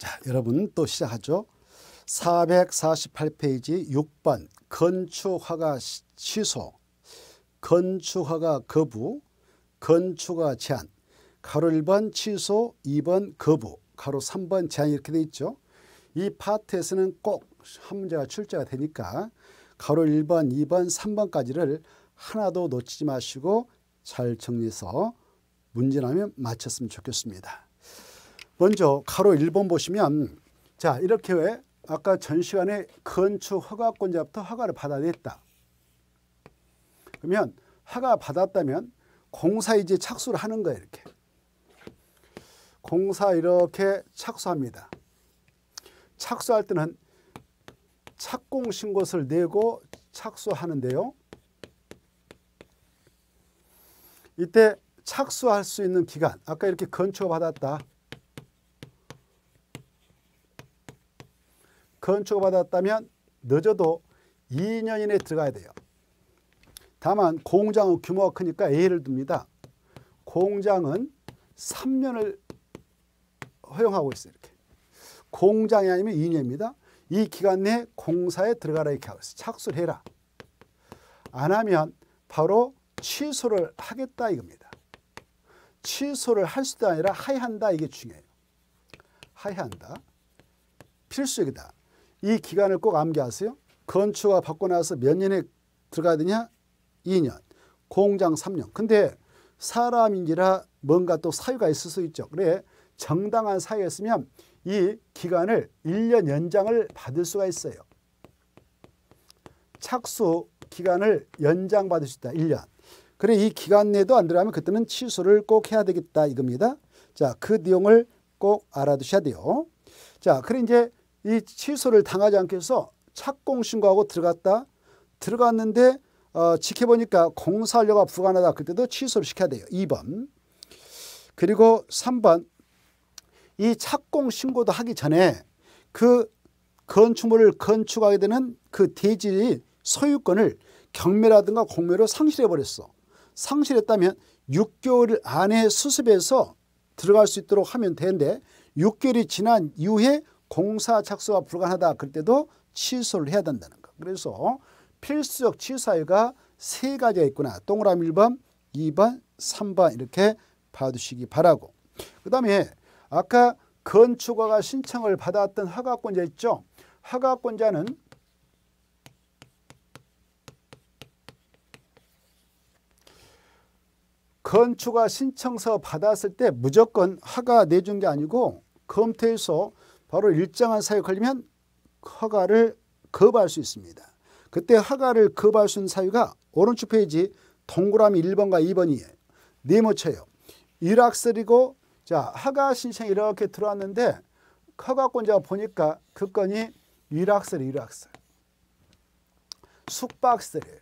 자, 여러분 또 시작하죠. 448페이지 6번 건축허가 취소, 건축허가 거부, 건축허가 제한, 가로 1번 취소, 2번 거부, 가로 3번 제한 이렇게 돼 있죠. 이 파트에서는 꼭 한 문제가 출제가 되니까 가로 1번, 2번, 3번까지를 하나도 놓치지 마시고 잘 정리해서 문제라면 맞췄으면 좋겠습니다. 먼저 가로 1번 보시면 자 이렇게 왜 아까 전 시간에 건축 허가권자부터 허가를 받아냈다. 그러면 허가 받았다면 공사이지 착수를 하는 거예 이렇게. 공사 이렇게 착수합니다. 착수할 때는 착공신고서를 내고 착수하는데요. 이때 착수할 수 있는 기간, 아까 이렇게 건축 받았다. 건축받았다면 을 늦어도 2년 이내에 들어가야 돼요. 다만 공장은 규모가 크니까 예를 듭니다. 공장은 3년을 허용하고 있어요. 이렇게. 공장이 아니면 2년입니다. 이 기간 내 공사에 들어가라 이렇게 하고 있어요. 착수를 해라. 안 하면 바로 취소를 하겠다 이겁니다. 취소를 할 수도 아니라 하야한다 이게 중요해요. 하야한다. 필수이다 이 기간을 꼭 암기하세요. 건축가 받고 나서 몇 년에 들어가야 되냐? 2년. 공장 3년. 근데 사람인지라 뭔가 또 사유가 있을 수 있죠. 그래 정당한 사유였으면 이 기간을 1년 연장을 받을 수가 있어요. 착수 기간을 연장받을 수 있다. 1년. 그래 이 기간 내도 안 들어가면 그때는 취소를 꼭 해야 되겠다 이겁니다. 자, 그 내용을 꼭 알아두셔야 돼요. 자, 그래 이제 이 취소를 당하지 않기 위해서 착공 신고하고 들어갔다. 들어갔는데 어, 지켜보니까 공사료가 부과하다. 그때도 취소를 시켜야 돼요. 2번. 그리고 3번. 이 착공 신고도 하기 전에 그 건축물을 건축하게 되는 그대지 소유권을 경매라든가 공매로 상실해버렸어. 상실했다면 6개월 안에 수습해서 들어갈 수 있도록 하면 되는데 6개월이 지난 이후에 공사 착수가 불가하다 그럴 때도 취소를 해야 된다는 거. 그래서 필수적 취사가세 가지가 있구나. 동그라미 1번, 2번, 3번 이렇게 봐두시기 바라고. 그 다음에 아까 건축허가 신청을 받았던 허가권자 있죠. 허가권자는 건축가 신청서 받았을 때 무조건 허가 내준 게 아니고 검토해서 바로 일정한 사유가걸리면 허가를 거부할 수 있습니다. 그때 허가를 거부할 수 있는 사유가 오른쪽 페이지 동그라미 1번과 2번이에요. 네모쳐요. 일학설이고 자 허가 신청 이렇게 들어왔는데 허가권자 보니까 그 건이 일학설 일학설 숙박설이에요.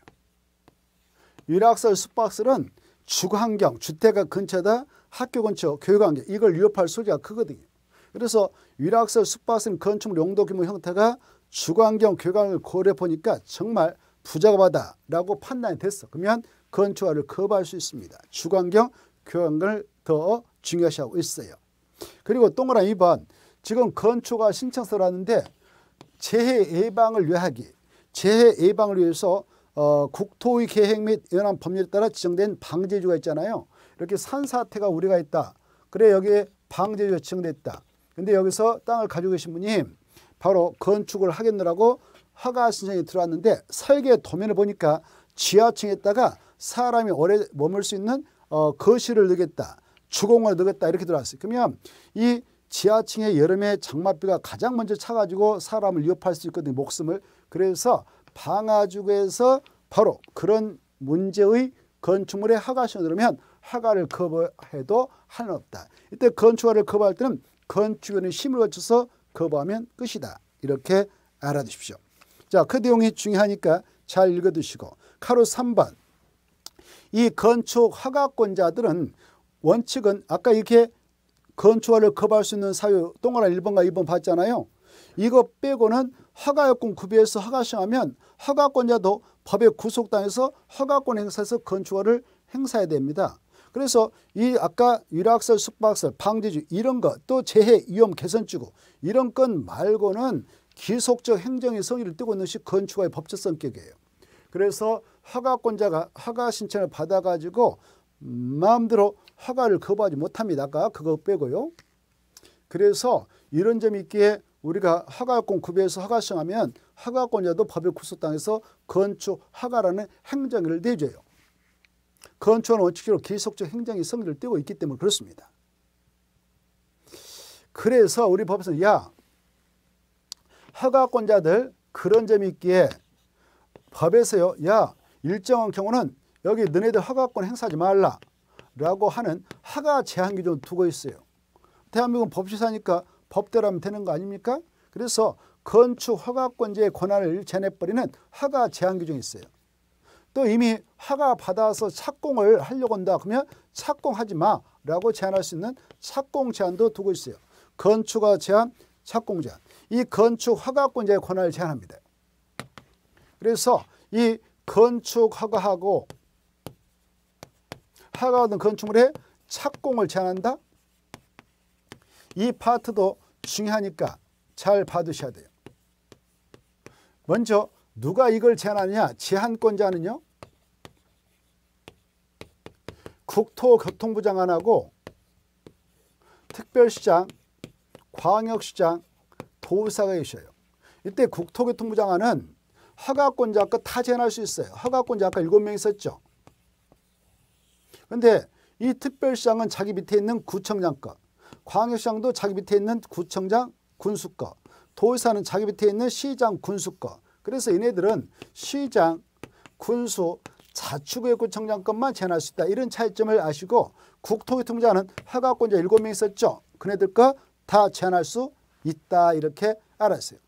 일학설 숙박설은 주거 환경 주택 근처다 학교 근처 교육 환경 이걸 위협할 소지가 크거든요. 그래서 위락설 숙박시 건축 용도 규모 형태가 주관경 교관을 고려해 보니까 정말 부작업하다라고 판단이 됐어. 그러면 건축화를 거부할 수 있습니다. 주관경 교양을 더 중요시하고 있어요. 그리고 동그란 2번 지금 건축화 신청서를 하는데 재해 예방을 위하기 재해 예방을 위해서 어, 국토의 계획 및 연합 법률에 따라 지정된 방제주가 있잖아요. 이렇게 산사태가 우리가 있다. 그래 여기에 방제주가 지정됐다. 근데 여기서 땅을 가지고 계신 분이 바로 건축을 하겠느라고 허가 신청이 들어왔는데 설계 도면을 보니까 지하층에다가 사람이 오래 머물 수 있는 어, 거실을 넣겠다. 주공을 넣겠다 이렇게 들어왔어요. 그러면 이 지하층에 여름에 장맛비가 가장 먼저 차가지고 사람을 위협할 수 있거든요. 목숨을. 그래서 방화주에서 바로 그런 문제의 건축물의 허가시을 들으면 허가를 거부해도 한은 없다. 이때 건축허를 거부할 때는 건축에의 힘을 거쳐서 거부하면 끝이다. 이렇게 알아두십시오. 자, 그 내용이 중요하니까 잘 읽어두시고 카로 3번 이 건축 허가권자들은 원칙은 아까 이렇게 건축화를 거부할 수 있는 사유 동그라 1번과 2번 봤잖아요. 이거 빼고는 허가요건 구비해서 허가시하면 허가권자도 법에 구속당해서 허가권 행사에서 건축화를 행사해야 됩니다. 그래서 이 아까 유락설, 숙박설, 방지주 이런 것또 재해, 위험, 개선주고 이런 것 말고는 기속적 행정의 성의를 띠고 있는 것이 건축의 법적 성격이에요. 그래서 허가권자가 허가 신청을 받아가지고 마음대로 허가를 거부하지 못합니다. 아까 그거 빼고요. 그래서 이런 점이 있기에 우리가 허가권 구비해서 허가 신청하면 허가권자도 법의 구속당해서 건축 허가라는 행정를 내줘요. 건축원 원칙적으로 기속적 행정이 성질을 띠고 있기 때문에 그렇습니다. 그래서 우리 법에서는 야 허가권자들 그런 점이 있기에 법에서요 야 일정한 경우는 여기 너네들 허가권 행사하지 말라 라고 하는 허가 제한 기준 두고 있어요. 대한민국은 법시사니까 법대로 하면 되는 거 아닙니까? 그래서 건축 허가권자의 권한을 제내버리는 허가 제한 규정이 있어요. 또 이미 화가 받아서 착공을 하려고 한다 그러면 착공하지 마라고 제안할수 있는 착공 제한도 두고 있어요. 건축화 제한, 착공 제한. 이 건축 허가권자의 권한을 제한합니다. 그래서 이 건축 허가하고 허가받은 건축물에 착공을 제한한다. 이 파트도 중요하니까 잘 받으셔야 돼요. 먼저 누가 이걸 제안하느냐? 제한권자는요. 국토교통부 장관하고 특별시장, 광역시장, 도의사가 계셔요. 이때 국토교통부 장관은 허가권자 아까 제한할 수 있어요. 허가권자 아까 7명 있었죠. 근데 이 특별시장은 자기 밑에 있는 구청장 거, 광역시장도 자기 밑에 있는 구청장 군수 거, 도의사는 자기 밑에 있는 시장 군수 거, 그래서 얘네들은 시장, 군수, 자축의 구청장급만 제한할 수 있다. 이런 차이점을 아시고 국토의 통장은 허가권자 7명 있었죠. 그네들과 다 제한할 수 있다. 이렇게 알았어요.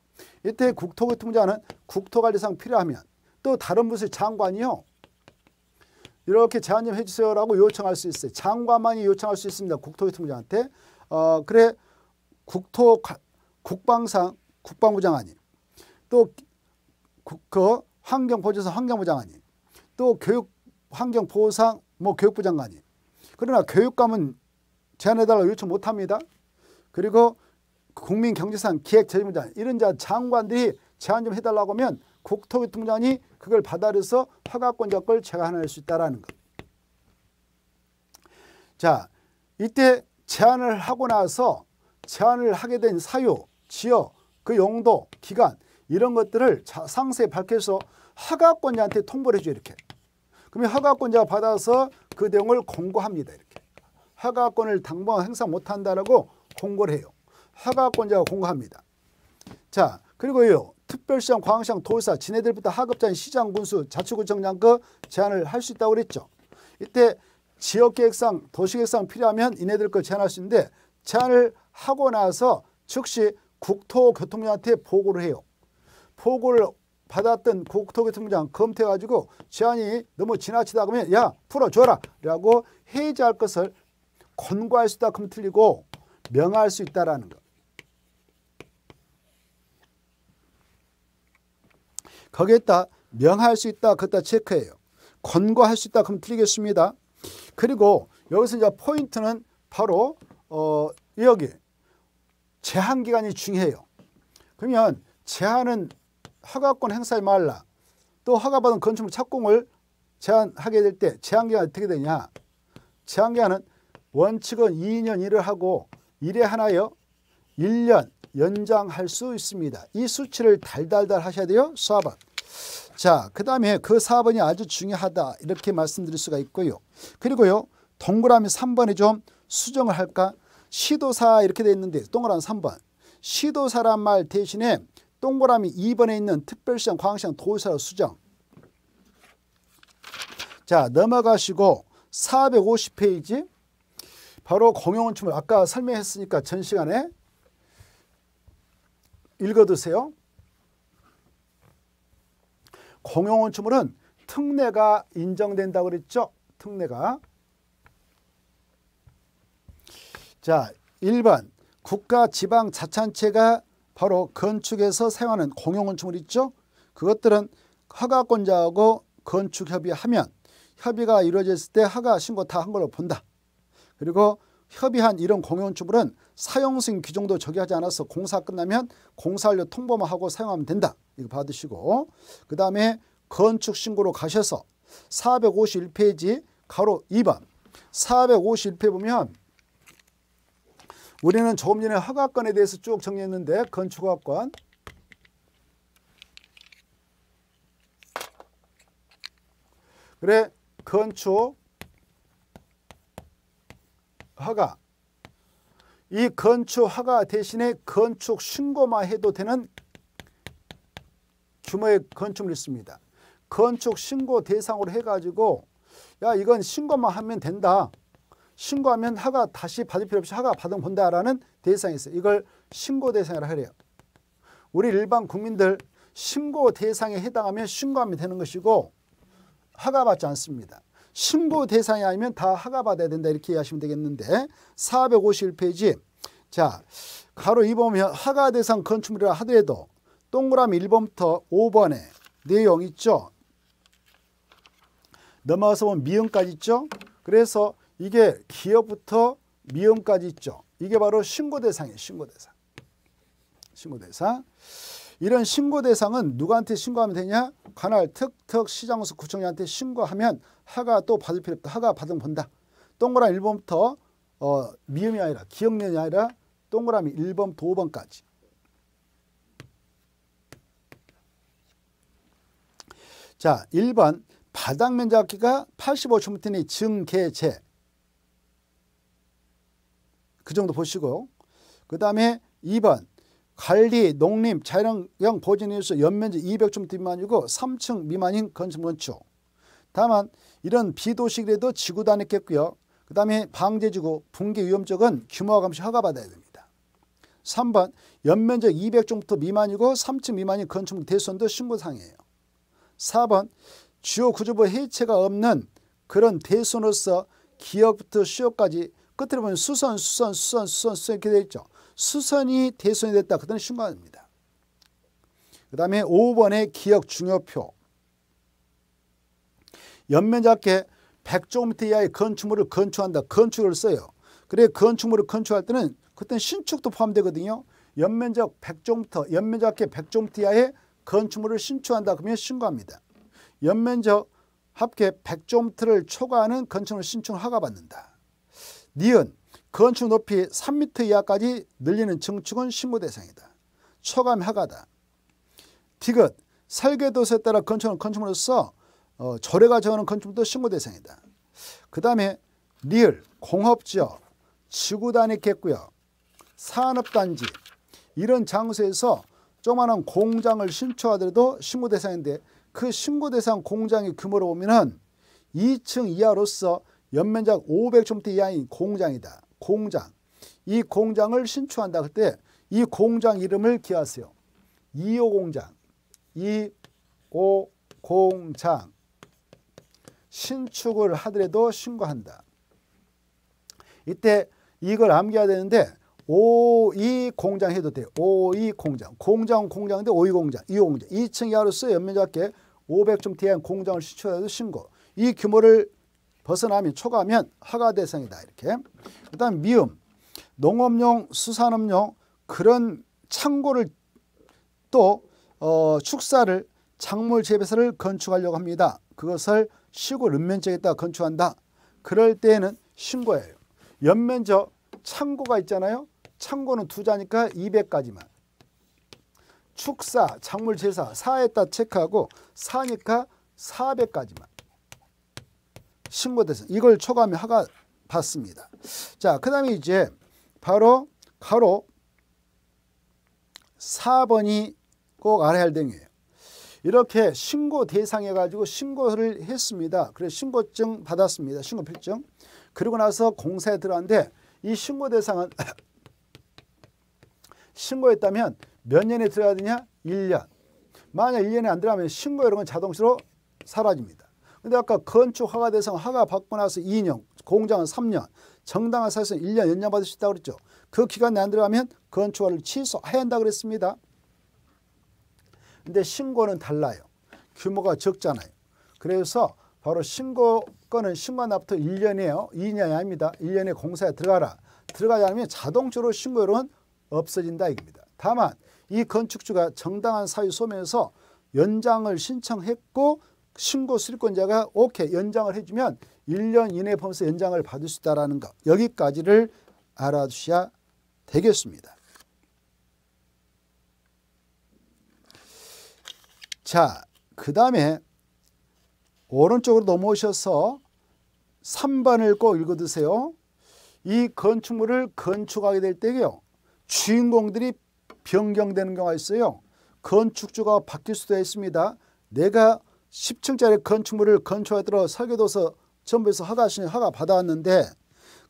이때 국토의 통장은 국토관리상 필요하면 또 다른 무의 장관이요. 이렇게 제안좀 해주세요라고 요청할 수 있어요. 장관만이 요청할 수 있습니다. 국토의 통장한테. 어, 그래 국토 국방상 국방부 장관님 또 그, 그 환경보조사 환경부 장관이 또 교육 환경보상 뭐 교육부 장관이 그러나 교육감은 제안해달라고 요청 못합니다. 그리고 국민경제상 기획재정부장 이런 자 장관들이 제안 좀 해달라고 하면 국토교통장이 그걸 받아들여서 허가권 적을 제한할 수 있다라는 것. 자, 이때 제안을 하고 나서 제안을 하게 된 사유, 지역, 그 용도, 기간 이런 것들을 상세히 밝혀서 허가권자한테 통보를 해줘요. 이렇게. 그러면 허가권자가 받아서 그 내용을 공고합니다. 이렇게. 허가권을 당분간 행사 못한다라고 공고를 해요. 허가권자가 공고합니다. 자, 그리고요. 특별시장, 광시장, 도사, 의 지네들부터 하급자인 시장, 군수, 자치구청장 그제안을할 수 있다고 그랬죠. 이때 지역계획상, 도시계획상 필요하면 이네들 거제안할수 있는데 제안을 하고 나서 즉시 국토교통부한테 보고를 해요. 폭을 받았던 국토교통부장 검토해가지고 제한이 너무 지나치다 그러면 야 풀어줘라 라고 해제할 것을 권고할 수 있다 그러면 틀리고 명할 수 있다라는 것. 거기에다 명할 수 있다 그다 체크해요. 권고할 수 있다 그럼 틀리겠습니다. 그리고 여기서 이제 포인트는 바로 어 여기 제한 기간이 중요해요. 그러면 제한은 허가권 행사에 말라. 또 허가받은 건축물 착공을 제한하게 될 때 제한기간 이 어떻게 되냐. 제한기간은 원칙은 2년 일을 하고 일에 하나여 1년 연장할 수 있습니다. 이 수치를 달달달 하셔야 돼요. 4번. 자, 그 다음에 그 4번이 아주 중요하다. 이렇게 말씀드릴 수가 있고요. 그리고요. 동그라미 3번에 좀 수정을 할까? 시도사 이렇게 돼 있는데 동그라미 3번. 시도사란 말 대신에 동그라미 2번에 있는 특별시장광시험도의사로 수정. 자, 넘어가시고 450페이지 바로 공용원춤을 아까 설명했으니까 전 시간에 읽어두세요. 공용원춤은 특례가 인정된다고 그랬죠? 특례가. 자, 1번 국가 지방 자찬체가 바로 건축에서 사용하는 공용건축물 있죠. 그것들은 허가권자하고 건축협의하면 협의가 이루어졌을 때 허가 신고 다 한 걸로 본다. 그리고 협의한 이런 공용건축물은 사용승 규정도 적용하지 않아서 공사 끝나면 공사료 통보만 하고 사용하면 된다. 이거 받으시고 그 다음에 건축신고로 가셔서 451페이지 가로 2번 451페이지 보면 우리는 조금 전에 허가권에 대해서 쭉 정리했는데 건축허가권 그래 건축 허가 이 건축 허가 대신에 건축 신고만 해도 되는 규모의 건축물 이 있습니다. 건축 신고 대상으로 해가지고 야 이건 신고만 하면 된다. 신고하면 하가 다시 받을 필요 없이 하가 받은 본다라는 대상이 있어요. 이걸 신고 대상이라 래요 우리 일반 국민들 신고 대상에 해당하면 신고하면 되는 것이고 하가 받지 않습니다. 신고 대상이 아니면 다 하가 받아야 된다 이렇게 이해하시면 되겠는데 451페이지 자 가로 2 보면 하가 대상 건축물이라 하더라도 동그라미 1번부터 5번에 내용 있죠. 넘어가서 보면 미음까지 있죠. 그래서 이게 기업부터 미음까지 있죠. 이게 바로 신고 대상이에요. 신고 대상. 신고 대상. 이런 신고 대상은 누구한테 신고하면 되냐? 관할 특특 시장수 구청장한테 신고하면 하가 또 받을 필요 없다. 하가 받은 본다. 동그라미 1번부터 어, 미음이 아니라 기억년이 아니라 동그라미 1번, 5번까지. 자, 1번 바닥 면적기가 8 5제곱터니 증계제 그 정도 보시고 그 다음에 2번 관리, 농림, 자연형경 보존의수 연면적 200점 미만이고 3층 미만인 건축 건축. 다만 이런 비도시그래도지구단안 했겠고요. 그 다음에 방제지구, 붕괴 위험 적은 규모와 감시 허가받아야 됩니다. 3번 연면적 200종부터 미만이고 3층 미만인 건축물 대손도 신고상이에요. 4번 주요 구조부 해체가 없는 그런 대손으로서 기업부터 수요까지 끝으로 보면 수선, 수선, 수선, 수선, 수선 이렇게 되어 있죠. 수선이 대선이 됐다. 그때는 신고합니다. 그 다음에 5번의 기억 중요표. 연면 작게 100제곱미터 이하의 건축물을 건축한다. 건축을 써요. 그래 건축물을 건축할 때는 그때는 신축도 포함되거든요. 연면적 100제곱미터, 연면적 합계 100제곱미터 이하의 건축물을 신축한다. 그러면 신고합니다. 연면적 합계 100제곱미터를 초과하는 건축물을 신축 허가받는다. 니은 건축 높이 3m 이하까지 늘리는 증축은 신고 대상이다. 초감 허가다. 디귿 설계도서에 따라 건축은 건축물로서 어, 조례가 정하는 건축물도 신고 대상이다. 그 다음에 리을 공업지역 지구단위 겠고요. 산업단지 이런 장소에서 조그마한 공장을 신청하더라도 신고 대상인데 그 신고 대상 공장의 규모로 보면 2층 이하로서 연면적 500제곱미터 이하인 공장이다. 공장. 이 공장을 신축한다. 그때 이 공장 이름을 기하세요. 2호 공장. 2호 공장. 신축을 하더라도 신고한다. 이때 이걸 암기해야 되는데 오이 공장 해도 돼요. 오 공장. 공장 공장인데 오이 공장, 이호 공장. 2층 이하로서 연면적 500점 대한 공장을 시추해서 신고. 이 규모를 벗어남이 초과하면 허가 대상이다 이렇게 그다음 미음 농업용 수산업용 그런 창고를 또 어, 축사를 작물 재배소를 건축하려고 합니다. 그것을 시골 읍면지에다 건축한다. 그럴 때에는 신고예요. 연면적 창고가 있잖아요. 창고는 두 자니까 200까지만. 축사, 작물 제사, 사에다 체크하고 사니까 400까지만. 신고돼서 이걸 초감이 하가봤습니다 자, 그 다음에 이제 바로 가로 4번이 꼭 알아야 할 내용이에요. 이렇게 신고 대상해 가지고 신고를 했습니다. 그래서 신고증 받았습니다. 신고 필증. 그리고 나서 공사에 들어왔는데이 신고 대상은 신고했다면 몇 년에 들어야 되냐? 1년. 만약 1년에 안 들어가면 신고 이런 건 자동으로 사라집니다. 근데 아까 건축 허가 대상 허가 받고 나서 2년, 공장은 3년, 정당한 사실은 1년 연장 받을 수 있다고 그랬죠. 그 기간 내안 들어가면 건축허가를 취소해야 한다 그랬습니다. 근데 신고는 달라요. 규모가 적잖아요. 그래서 바로 신고건은 신고 납부터 1년이에요. 2년이 아닙니다. 1년에 공사에 들어가라. 들어가지 않으면 자동적으로 신고율은 없어진다 이겁니다. 다만 이 건축주가 정당한 사유 소면에서 연장을 신청했고 신고 수립권자가 오케이 연장을 해주면 1년 이내 보면서 연장을 받을 수 있다는 것 여기까지를 알아주셔야 되겠습니다. 자, 그 다음에 오른쪽으로 넘어오셔서 3번을 꼭 읽어두세요. 이 건축물을 건축하게 될 때요. 주인공들이 변경되는 경우가 있어요. 건축주가 바뀔 수도 있습니다. 내가 10층짜리 건축물을 건축하도록 설계도서 전부에서 허가하신 허가 받아왔는데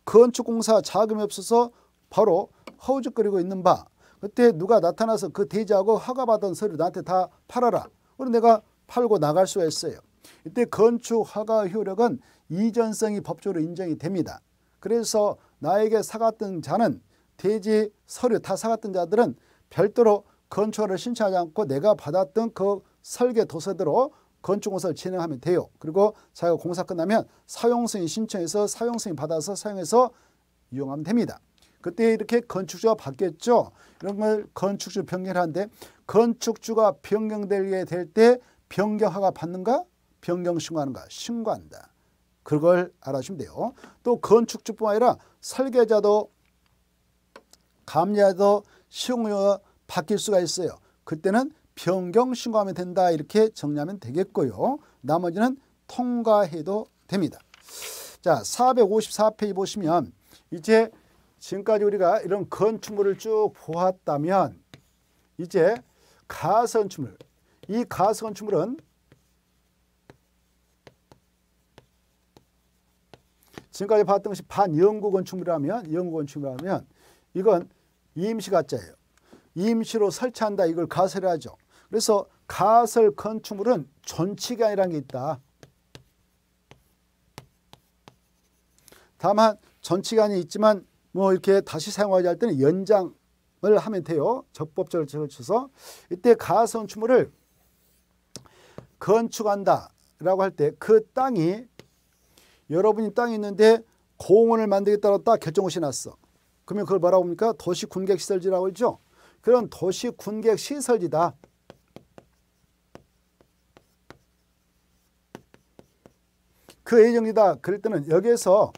건축공사 자금이 없어서 바로 허우적거리고 있는 바 그때 누가 나타나서 그 대지하고 허가받은 서류 나한테 다 팔아라. 그리고 내가 팔고 나갈 수가 있어요. 이때 건축 허가 효력은 이전성이 법적으로 인정이 됩니다. 그래서 나에게 사갔던 자는 대지 서류 다 사갔던 자들은 별도로 건축을 신청하지 않고 내가 받았던 그 설계 도서대로 건축공사를 진행하면 돼요. 그리고 자기가 공사 끝나면 사용승인 신청해서 사용승인 받아서 사용해서 이용하면 됩니다. 그때 이렇게 건축주가 바뀌었죠. 이런 걸 건축주 변경하는데 을 건축주가 변경되게 될 때 변경허가 받는가? 변경 신고하는가? 신고한다. 그걸 알아주시면 돼요. 또 건축주뿐만 아니라 설계자도 감리자도 시공료가 바뀔 수가 있어요. 그때는 변경 신고하면 된다 이렇게 정리하면 되겠고요. 나머지는 통과해도 됩니다. 자 454페이지 보시면 이제 지금까지 우리가 이런 건축물을 쭉 보았다면 이제 가선건축물이가선건축물은 지금까지 봤던 것이 반영구 건축물이라면 영구 건축물이라면 이건 임시가짜예요. 임시로 설치한다 이걸 가설을 하죠. 그래서 가설 건축물은 전치관이라는게 있다. 다만 전치관이 있지만 뭐 이렇게 다시 사용하자 할 때는 연장을 하면 돼요. 적법 절차를 쳐서 이때 가설 건축물을 건축한다라고 할 때 그 땅이 여러분이 땅이 있는데 공원을 만들겠다고 딱 결정을 났어. 그러면 그걸 뭐라고 합니까? 도시 군객 시설지라고 그죠 그런 도시 군객 시설지다. 그 예정지다. 그럴 때는 여기에서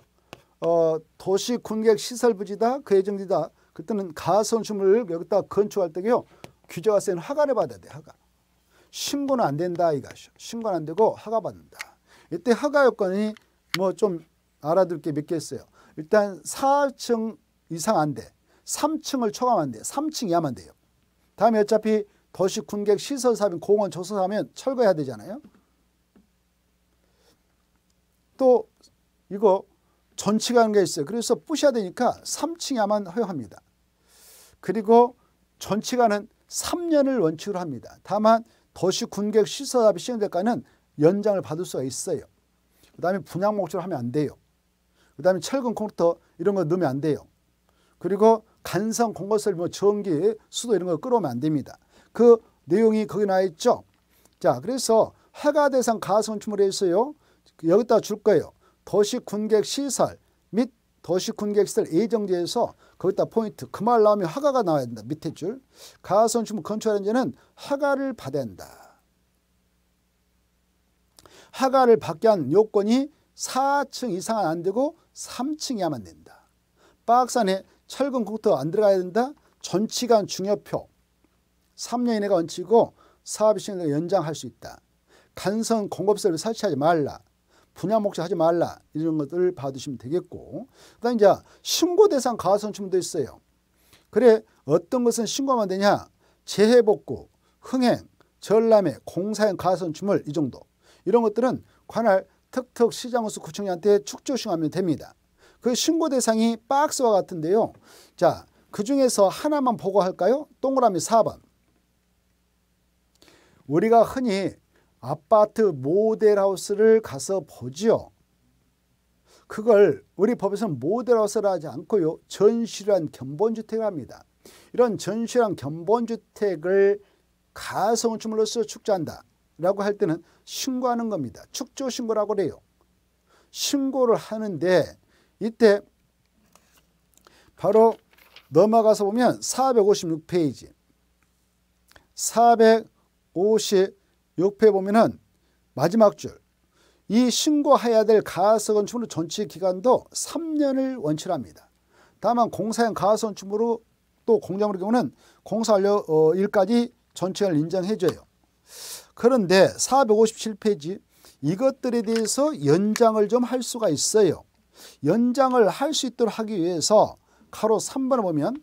어, 도시 군객 시설 부지다. 그 예정지다. 그때는 가선수물 여기다 건축할 때요 규제가세는 허가를 받아야 돼. 허가. 신고는 안 된다 이거죠. 신고는 안 되고 허가 받는다. 이때 허가 요건이 뭐 좀 알아둘 게몇 개 있어요. 일단 4층 이상 안 돼. 3층을 초과하면 안 돼. 3층 이하만 돼요. 다음에 어차피 도시 군객 시설 사업인 공원 조성하면 철거해야 되잖아요. 또 이거 전치가 한게 있어요. 그래서 부셔야 되니까 3층야만 허용합니다. 그리고 전치가는 3년을 원칙으로 합니다. 다만 도시 군객 시설합이 시행대까는 연장을 받을 수가 있어요. 그 다음에 분양 목적으로 하면 안 돼요. 그 다음에 철근 콘퓨터 이런 거 넣으면 안 돼요. 그리고 간성 공거설 뭐 전기 수도 이런 거 끌어오면 안 됩니다. 그 내용이 거기 나와 있죠. 자 그래서 해가 대상 가성건축물에 있어요. 여기다 줄 거예요. 도시 군객 시설 및 도시 군객 시설 예정지에서 거기다 포인트 그 말 나오면 허가가 나와야 된다. 밑에 줄가선주물 건축하는지는 허가를 받아야 한다. 허가를 받게 한 요건이 4층 이상은 안 되고 3층이야만 된다. 박스 안에 철근 콘크안 들어가야 된다. 전치관 중요표 3년 이내가 원칙이고 사업 시행을 연장할 수 있다. 간선 공급설를 설치하지 말라. 분양 목시 하지 말라 이런 것들을 받으시면 되겠고 그다음 이제 신고 대상 가선춤도 있어요. 그래 어떤 것은 신고하면 되냐 재해복구, 흥행, 전람회, 공사형 가선춤을 이 정도 이런 것들은 관할 특특 시장호수 구청장한테 축조신하면 됩니다. 그 신고 대상이 박스와 같은데요. 자, 그 중에서 하나만 보고할까요? 동그라미 4번. 우리가 흔히 아파트 모델하우스를 가서 보지요. 그걸 우리 법에서는 모델하우스라 하지 않고요. 전실한 견본주택을 합니다. 이런 전실한 견본주택을 가성건축물로서 축조한다 라고 할 때는 신고하는 겁니다. 축조신고라고 그요 신고를 하는데 이때 바로 넘어가서 보면 456페이지 456 옆에 보면은 마지막 줄. 이 신고해야 될 가하성건축물 전체 기간도 3년을 원치로 합니다. 다만 공사형 가하성건축물로 또 공정의 장 경우는 공사 완료 어, 일까지 전체를 인정해줘요. 그런데 457페이지 이것들에 대해서 연장을 좀 할 수가 있어요. 연장을 할 수 있도록 하기 위해서 가로 3번을 보면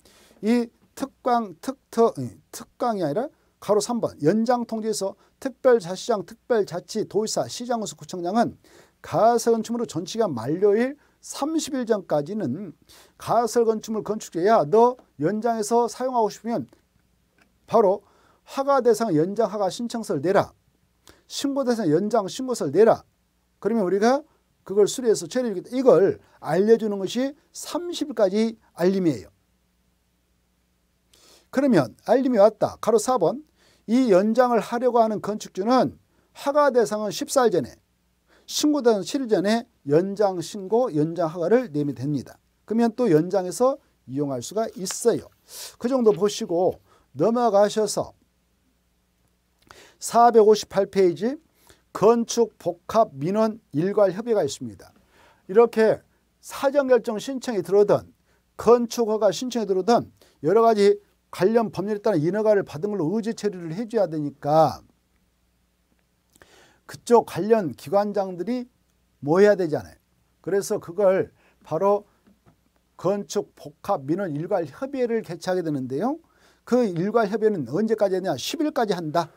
이 특강 특터 특강이 아니라 가로 3번 연장통지에서 특별자치장, 특별자치, 도의사, 시장에서 구청장은 가설건축물의 전치가 만료일 30일 전까지는 가설건축물 건축주야 너 연장해서 사용하고 싶으면 바로 허가 대상 연장 허가 신청서를 내라. 신고 대상 연장 신고서를 내라. 그러면 우리가 그걸 수리해서 처리해주겠다. 이걸 알려주는 것이 30일까지 알림이에요. 그러면 알림이 왔다. 가로 4번 이 연장을 하려고 하는 건축주는 하가 대상은 14일 전에 신고 대상 7일 전에 연장 신고 연장 하가를 내면 됩니다. 그러면 또 연장해서 이용할 수가 있어요. 그 정도 보시고 넘어가셔서 458페이지 건축 복합 민원 일괄 협의가 있습니다. 이렇게 사전 결정 신청이 들어오던 건축허가 신청이 들어오던 여러 가지 관련 법률에 따른 인허가를 받은 걸로 의지 처리를 해줘야 되니까 그쪽 관련 기관장들이 뭐 해야 되잖아요. 그래서 그걸 바로 건축 복합 민원 일괄 협의회를 개최하게 되는데요. 그 일괄 협의회는 언제까지 하냐? 10일까지 한다.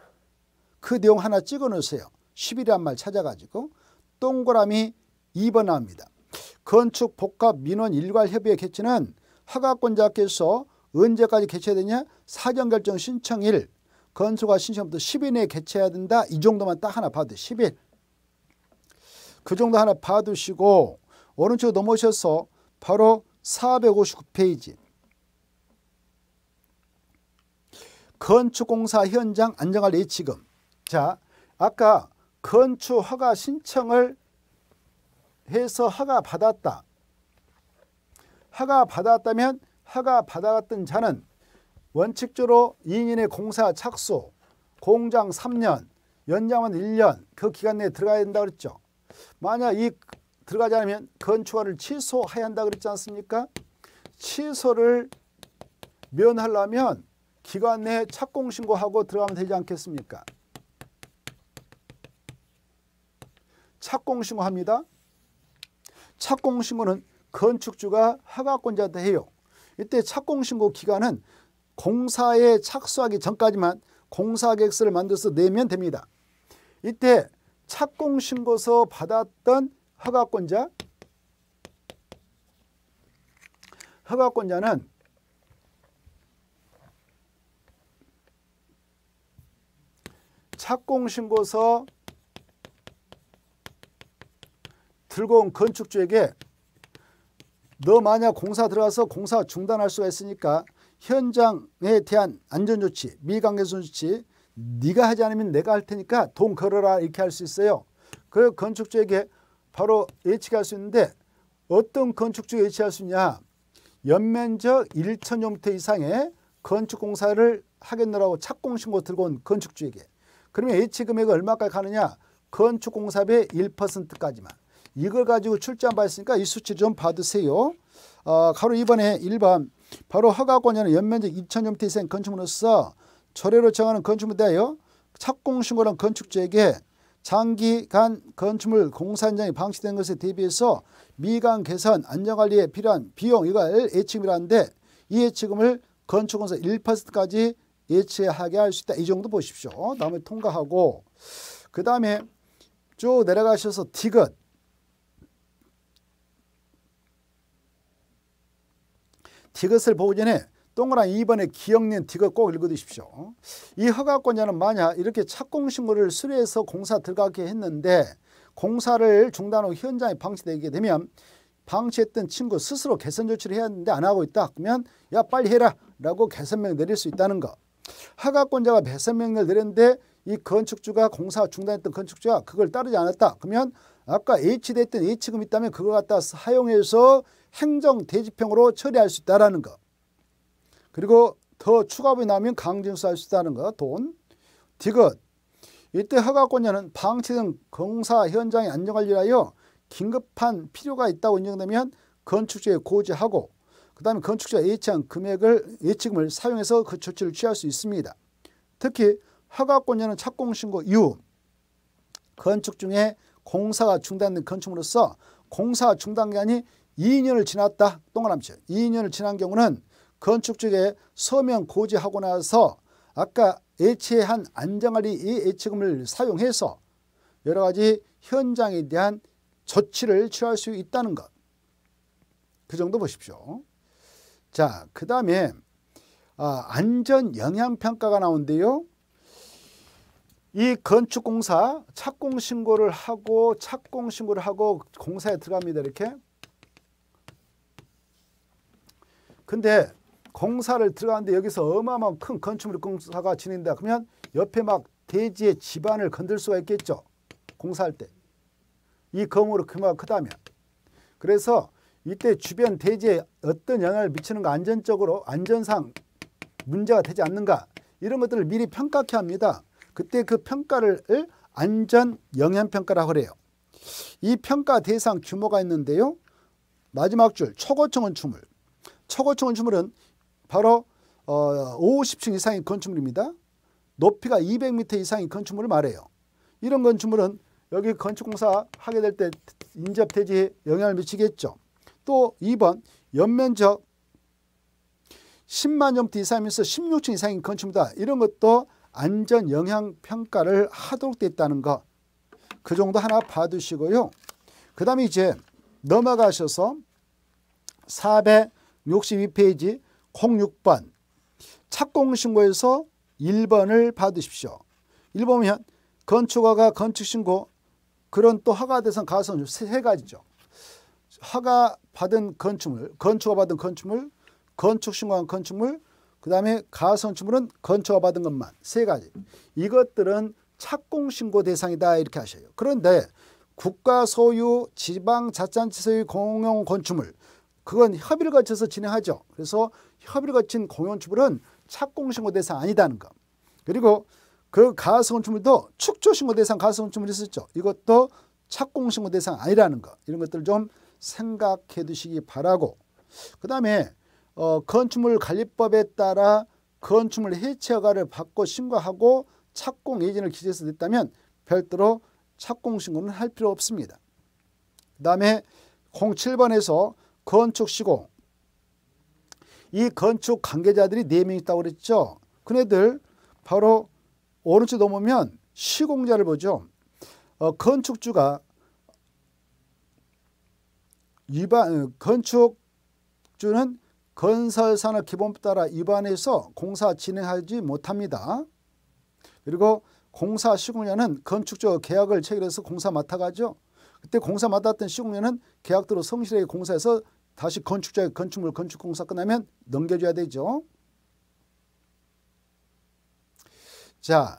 그 내용 하나 찍어 놓으세요. 10일이란 말 찾아가지고 동그라미 2번 나옵니다. 건축 복합 민원 일괄 협의회 개최는 허가권자께서 언제까지 개최해야 되냐? 사전결정 신청일. 건수가 신청부터 10일 내에 개최해야 된다. 이 정도만 딱 하나 봐도 10일. 그 정도 하나 봐두시고 오른쪽 넘어오셔서 바로 459페이지. 건축공사 현장 안정할 예치금. 자, 아까 건축 허가 신청을 해서 허가 받았다. 허가 받았다면 허가 받아갔던 자는 원칙적으로 2인의 공사 착수, 공장 3년, 연장은 1년 그 기간 내에 들어가야 된다 그랬죠. 만약 이 들어가지 않으면 건축허를 취소해야 한다 그랬지 않습니까? 취소를 면하려면 기간 내에 착공 신고하고 들어가면 되지 않겠습니까? 착공 신고합니다. 착공 신고는 건축주가 허가권자한테 해요. 이때 착공신고 기간은 공사에 착수하기 전까지만 공사계획서를 만들어서 내면 됩니다. 이때 착공신고서 받았던 허가권자 허가권자는 착공신고서 들고 온 건축주에게 너 만약 공사 들어가서 공사 중단할 수가 있으니까 현장에 대한 안전조치, 미관계선 조치 네가 하지 않으면 내가 할 테니까 돈 걸어라 이렇게 할 수 있어요. 그 건축주에게 바로 예측할 수 있는데 어떤 건축주 예측할 수 있냐. 연면적 1천여미터 이상의 건축공사를 하겠느라고 착공신고 들고 온 건축주에게. 그러면 예치 금액이 얼마까지 가느냐. 건축공사비 1%까지만. 이걸 가지고 출제한 바 있으니까 이 수치 좀 받으세요. 어, 바로이번에 1번 바로 허가권에는 연면적 2,000제곱미터 이상 건축물로서 철회로 정하는 건축물에 대하여 착공신고란 건축주에게 장기간 건축물 공사 현장이 방치된 것에 대비해서 미관 개선 안전관리에 필요한 비용 이걸 예측이라는데 이 예측금을 건축공사 1%까지 예측하게 할 수 있다. 이 정도 보십시오. 다음에 통과하고 그 다음에 쭉 내려가셔서 디귿 디귿을 보기 전에 동그란 2번에 기억낸 디귿 꼭 읽어두십시오. 이 허가권자는 만약 이렇게 착공신고를 수리해서 공사 들어가게 했는데 공사를 중단 후 현장에 방치되게 되면 방치했던 친구 스스로 개선 조치를 해야 하는데 안 하고 있다. 그러면 야 빨리 해라 라고 개선명 내릴 수 있다는 것. 허가권자가 개선명을 내렸는데 이 건축주가 공사 중단했던 건축주가 그걸 따르지 않았다. 그러면 아까 H됐던 h 금 있다면 그걸 갖다 사용해서 행정 대지평으로 처리할 수 있다라는 것. 그리고 더 추가비 나면 강징수할 수 있다는 것. 돈. 디귿. 이때 허가권자는 방치 등 공사 현장의 안정을 위하여 긴급한 필요가 있다고 인정되면 건축주에 고지하고 그 다음에 건축주가 예측한 금액을 예측금을 사용해서 그 조치를 취할 수 있습니다. 특히 허가권자는 착공신고 이후 건축 중에 공사가 중단된 건축물로서 공사 중단기한이 2년을 지났다. 동그라미치 2년을 지난 경우는 건축쪽에 서면 고지하고 나서 아까 예치한 안정할이 이 예치금을 사용해서 여러 가지 현장에 대한 조치를 취할 수 있다는 것. 그 정도 보십시오. 자, 그 다음에 아, 안전 영향평가가 나온대요이 건축공사 착공신고를 하고 착공신고를 하고 공사에 들어갑니다. 이렇게 근데 공사를 들어가는데 여기서 어마어마한 큰 건축물 공사가 진행된다. 그러면 옆에 막 대지의 집안을 건들 수가 있겠죠. 공사할 때. 이 건물의 규모가 크다면. 그래서 이때 주변 대지에 어떤 영향을 미치는가 안전적으로 안전상 문제가 되지 않는가 이런 것들을 미리 평가케 합니다. 그때 그 평가를 안전 영향 평가라고 그래요. 이 평가 대상 규모가 있는데요. 마지막 줄 초고층 건축물 초고층 건축물은 바로 어, 50층 이상인 건축물입니다. 높이가 200m 이상인 건축물을 말해요. 이런 건축물은 여기 건축공사 하게 될 때 인접 대지에 영향을 미치겠죠. 또 2번 연면적 10만 점대 이상이면서 16층 이상인 건축물이다. 이런 것도 안전 영향 평가를 하도록 돼 있다는 것. 그 정도 하나 봐두시고요. 그 다음에 이제 넘어가셔서 400 62페이지 06번 착공신고에서 1번을 받으십시오. 1번 보 건축허가, 건축신고 그런 또 허가대상 가선 세 가지죠. 허가 받은 건축물, 건축가 받은 건축물, 건축신고한 건축물, 그 다음에 가선축물은 건축가 받은 것만 세 가지. 이것들은 착공신고 대상이다 이렇게 하셔요. 그런데 국가 소유, 지방 자치단체 소유 공용 건축물 그건 협의를 거쳐서 진행하죠. 그래서 협의를 거친 공연추불은 착공신고 대상 아니다는 것. 그리고 그 가성추불도 축조신고 대상 가성추불이 있었죠. 이것도 착공신고 대상 아니라는 것. 이런 것들 을좀 생각해 두시기 바라고. 그 다음에 어, 건축물 관리법에 따라 건축물 해체 허가를 받고 신고하고 착공 예진을 기재해서 냈다면 별도로 착공 신고는 할 필요 없습니다. 그 다음에 07번에서 건축 시공 이 건축 관계자들이 네명 있다고 그랬죠. 그네들 바로 오른쪽 넘으면 시공자를 보죠. 어, 건축주가 위반 어, 건축주는 건설산업 기본 따라 위반해서 공사 진행하지 못합니다. 그리고 공사 시공자는 건축주 계약을 체결해서 공사 맡아가죠. 그때 공사 맡았던 시공면은 계약대로 성실하게 공사해서 다시 건축자의 건축물 건축공사 끝나면 넘겨줘야 되죠. 자,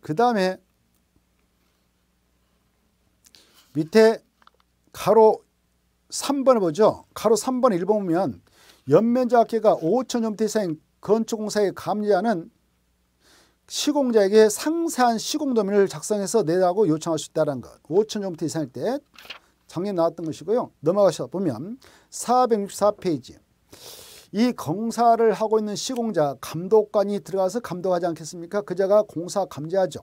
그 다음에 밑에 가로 3번을 보죠. 가로 3번 1번 보면 연면적 합계가 5천 점대 이상인 건축공사에 감리하는 시공자에게 상세한 시공 도면을 작성해서 내라고 요청할 수 있다는 것. 5천 종부 이상일 때 작년 나왔던 것이고요. 넘어가셔 서 보면 464페이지. 이 공사를 하고 있는 시공자 감독관이 들어가서 감독하지 않겠습니까? 그자가 공사 감지하죠.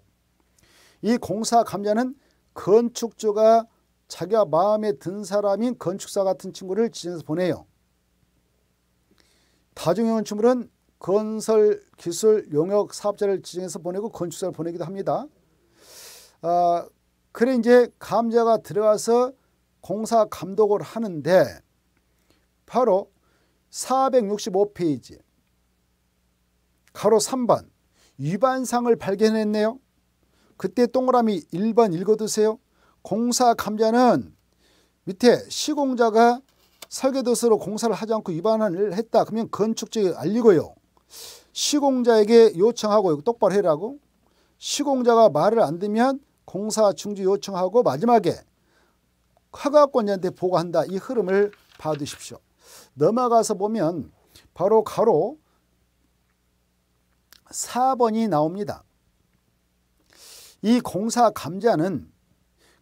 이 공사 감자는 건축주가 자기가 마음에 든 사람인 건축사 같은 친구를 지정해서 보내요. 다중형 건축물은 건설 기술 용역 사업자를 지정해서 보내고 건축사를 보내기도 합니다. 아, 그래 이제 감자가 들어가서 공사 감독을 하는데 바로 465페이지 가로 3번 위반상을 발견했네요. 그때 동그라미 1번 읽어두세요. 공사 감자는 밑에 시공자가 설계도서로 공사를 하지 않고 위반을 했다. 그러면 건축주에 알리고요. 시공자에게 요청하고 똑바로 해라고 시공자가 말을 안 듣면 공사 중지 요청하고 마지막에 허가권자한테 보고한다. 이 흐름을 봐두십시오. 넘어가서 보면 바로 가로 4번이 나옵니다. 이 공사 감자는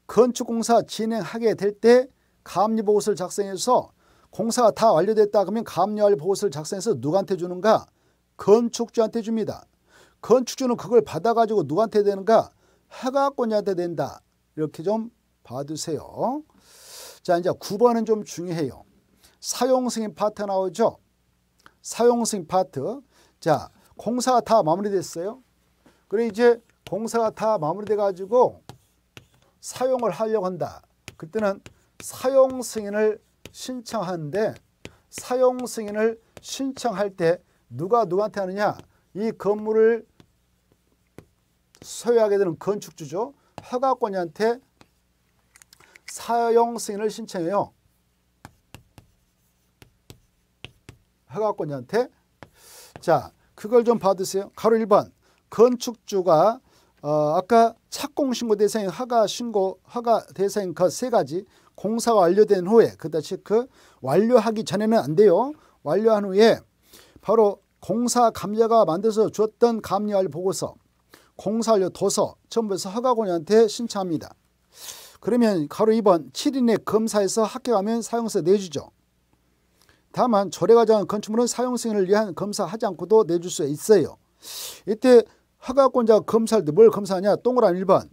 건축공사 진행하게 될 때 감리보고서를 작성해서 공사가 다 완료됐다 그러면 감리보고서를 작성해서 누구한테 주는가? 건축주한테 줍니다. 건축주는 그걸 받아가지고 누구한테 되는가? 허가권자한테 된다. 이렇게 좀 봐두세요. 자 이제 9번은 좀 중요해요. 사용승인 파트 나오죠? 사용승인 파트. 자 공사가 다 마무리됐어요. 그래 이제 공사가 다 마무리돼 가지고 사용을 하려고 한다. 그때는 사용 승인을 신청하는데 사용 승인을 신청할 때 누가 누구한테 하느냐? 이 건물을 소유하게 되는 건축주죠. 허가권자한테 사용 승인을 신청해요. 허가권자한테 자 그걸 좀 봐두세요. 가로 1번 건축주가 어, 아까 착공 신고 대상인 허가 신고 허가 대상인 그 세 가지 공사가 완료된 후에 그다시 그 완료하기 전에는 안 돼요. 완료한 후에 바로 공사 감리가 만들어서 주었던 감리알 보고서, 공사료 도서 전부에서 허가권한테 신청합니다. 그러면 가로 2번 7인의 검사에서 합격하면 사용세 내주죠. 다만 조례과장 건축물은 사용승인을 위한 검사하지 않고도 내줄 수 있어요. 이때 허가권자 검사할 때 뭘 검사하냐? 동그라미 1번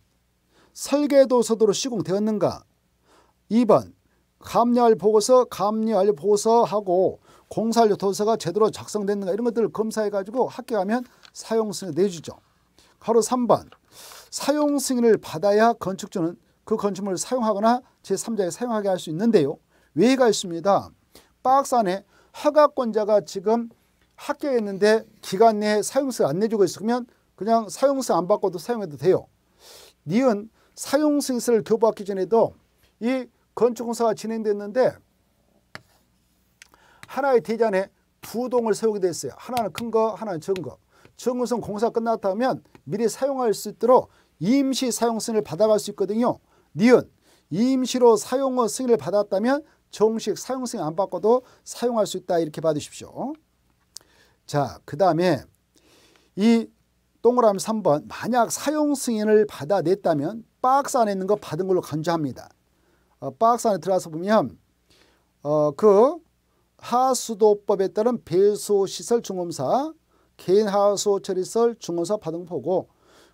설계도서도로 시공되었는가? 2번 감리알 보고서 감리알 보고서하고 공사료 도서가 제대로 작성됐는가 이런 것들을 검사해가지고 합격하면 사용승인 내주죠. 바로 3번 사용승인을 받아야 건축주는 그 건축물을 사용하거나 제3자에 사용하게 할 수 있는데요. 외가 있습니다. 박스 안에 허가권자가 지금 합격했는데 기간 내에 사용승을 안 내주고 있으면 그냥 사용승 안 받고도 사용해도 돼요. 니은 사용승인서를 교부하기 전에도 이 건축공사가 진행됐는데 하나의 대전에 두 동을 세우게 됐어요. 하나는 큰 거, 하나는 적은 거. 정은선 공사 끝났다면 미리 사용할 수 있도록 임시 사용 승인을 받아갈 수 있거든요. 니은 임시로 사용 후 승인을 받았다면 정식 사용 승인 안 받고도 사용할 수 있다 이렇게 받으십시오. 자, 그 다음에 이 동그라미 3번 만약 사용 승인을 받아냈다면 박스 안에 있는 거 받은 걸로 간주합니다. 어, 박스 안에 들어가서 보면 어, 그 하수도법에 따른 배수시설 중검사, 개인 하수 처리설 중검사 파동포고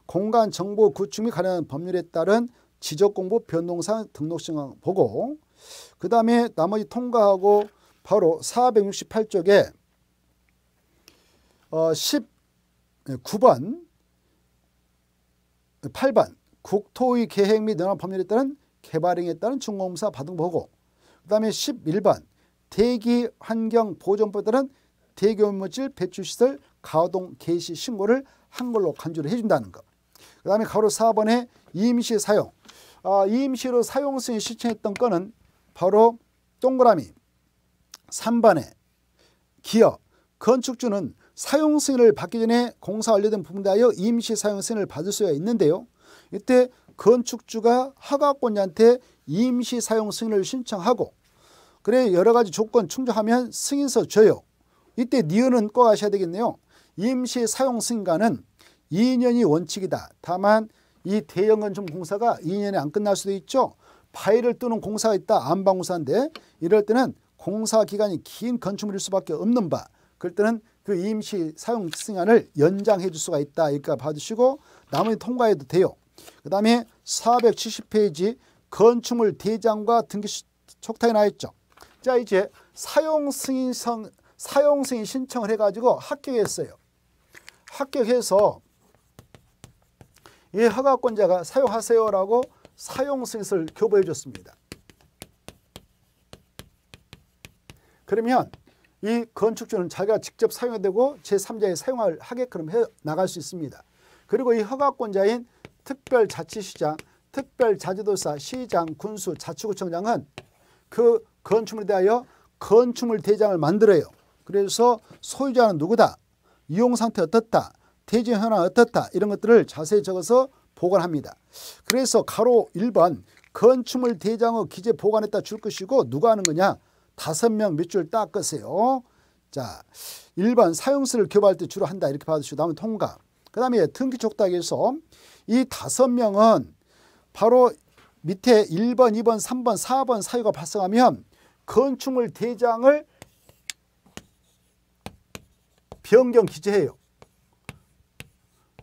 공간 정보 구축 및 관련 법률에 따른 지적 공부 변동사 등록증 보고 그 다음에 나머지 통과하고 바로 468쪽에 어 19번 8번 국토의 계획 및 연합 법률에 따른 개발행에 따른 중공사 받은 보고 그 다음에 11번 대기 환경 보전법에 따른 대규물질 배출시설 가동 개시 신고를 한글로 간주를 해준다는 것. 그 다음에 가로 4번에 임시 사용. 아, 임시로 사용 승인 신청했던 건은 바로 동그라미 3번에 기업, 건축주는 사용 승인을 받기 전에 공사 완료된 부분에 대 하여 임시 사용 승인을 받을 수가 있는데요. 이때 건축주가 허가권자한테 임시 사용 승인을 신청하고 그래 여러 가지 조건 충족하면 승인서 줘요. 이때 니은은 꼭 아셔야 되겠네요. 임시 사용 승인가는 2년이 원칙이다. 다만 이 대형 건축 공사가 2년이 안 끝날 수도 있죠. 파일을 뜨는 공사가 있다. 안방공사인데 이럴 때는 공사 기간이 긴 건축물일 수밖에 없는 바 그럴 때는 그 임시 사용 승인을 연장해 줄 수가 있다. 이까 봐주시고 나머지 통과해도 돼요. 그 다음에 470페이지 건축물 대장과 등기 촉탁이 나있죠. 자 이제 사용 승인성 사용 승인 신청을 해가지고 합격했어요. 합격해서 이 허가권자가 사용하세요라고 사용 승인서를 교부해 줬습니다. 그러면 이 건축주는 자기가 직접 사용해 되고 제3자의 사용을 하게끔 해 나갈 수 있습니다. 그리고 이 허가권자인 특별자치시장, 특별자지도사 시장, 군수, 자치구청장은 그 건축물에 대하여 건축물 대장을 만들어요. 그래서 소유자는 누구다, 이용 상태 어떻다, 대지 현황 어떻다 이런 것들을 자세히 적어서 보관합니다. 그래서 가로 1번 건축물 대장의 기재 보관에다 줄 것이고 누가 하는 거냐? 다섯 명 밑줄 딱 끄세요. 자, 1번 사용수를 교부할 때 주로 한다 이렇게 받으시고 다음에 통과. 그 다음에 등기 촉탁에서 이 다섯 명은 바로 밑에 1번, 2번, 3번, 4번 사유가 발생하면 건축물 대장을 변경 기재해요.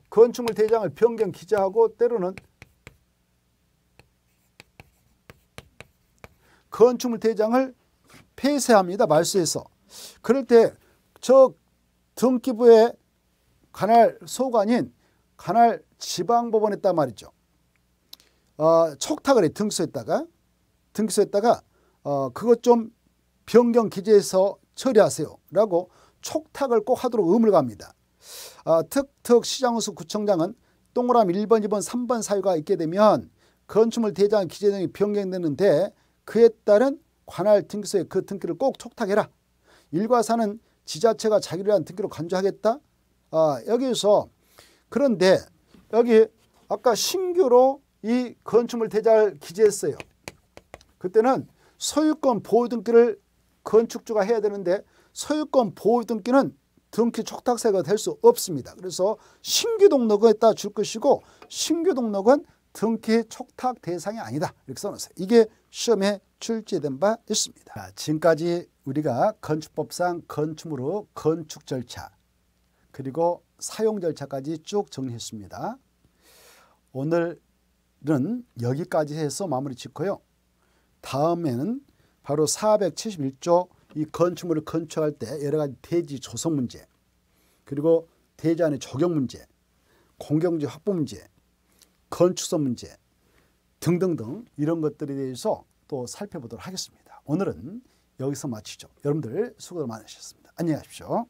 건축물 대장을 변경 기재하고 때로는 건축물 대장을 폐쇄합니다. 말소에서. 그럴 때 저 등기부의 관할 소관인 관할 지방법원에 있단 말이죠. 어, 촉탁을 해 등기소에다가 등기소에다가 어, 그것 좀 변경 기재해서 처리하세요. 라고 촉탁을 꼭 하도록 의무 갑니다. 어, 특특 시장수 구청장은 동그라미 1번, 2번, 3번 사유가 있게 되면 건축물 대장 기재 등이 변경되는데 그에 따른 관할 등기소에 그 등기를 꼭 촉탁해라. 1과 4는 지자체가 자기를 위한 등기로 간주하겠다. 어, 여기서 그런데 여기 아까 신규로 이 건축물 대장 기재했어요. 그때는 소유권 보호 등기를 건축주가 해야 되는데 소유권 보호 등기는 등기 촉탁세가 될 수 없습니다. 그래서 신규 등록에다 줄 것이고 신규 등록은 등기 촉탁 대상이 아니다. 이렇게 써놓으세요. 이게 시험에 출제된 바 있습니다. 자, 지금까지 우리가 건축법상 건축으로 건축 절차 그리고 사용 절차까지 쭉 정리했습니다. 오늘은 여기까지 해서 마무리 짓고요. 다음에는 바로 471조 이 건축물을 건축할 때 여러 가지 대지 조성 문제 그리고 대지 안의 적용 문제 공경지 확보 문제 건축성 문제 등등등 이런 것들에 대해서 또 살펴보도록 하겠습니다. 오늘은 여기서 마치죠. 여러분들 수고 많으셨습니다. 안녕히 가십시오.